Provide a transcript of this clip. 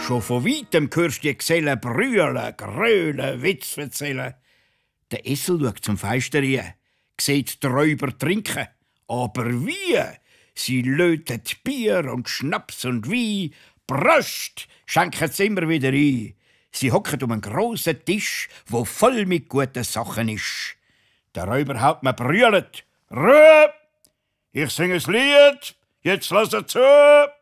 Schon von weitem hörst du die Gesellen brüllen, grölen, Witz erzählen. Der Essel schaut zum Fenster rein, sieht die Räuber trinken. Aber wie? Sie löten Bier und Schnaps und Wein, Bröst schenken sie immer wieder ein. Sie hocken um einen grossen Tisch, wo voll mit guten Sachen ist. Der Räuber mir brüllt. Ruhe! Ich singe ein Lied, jetzt lasst zu!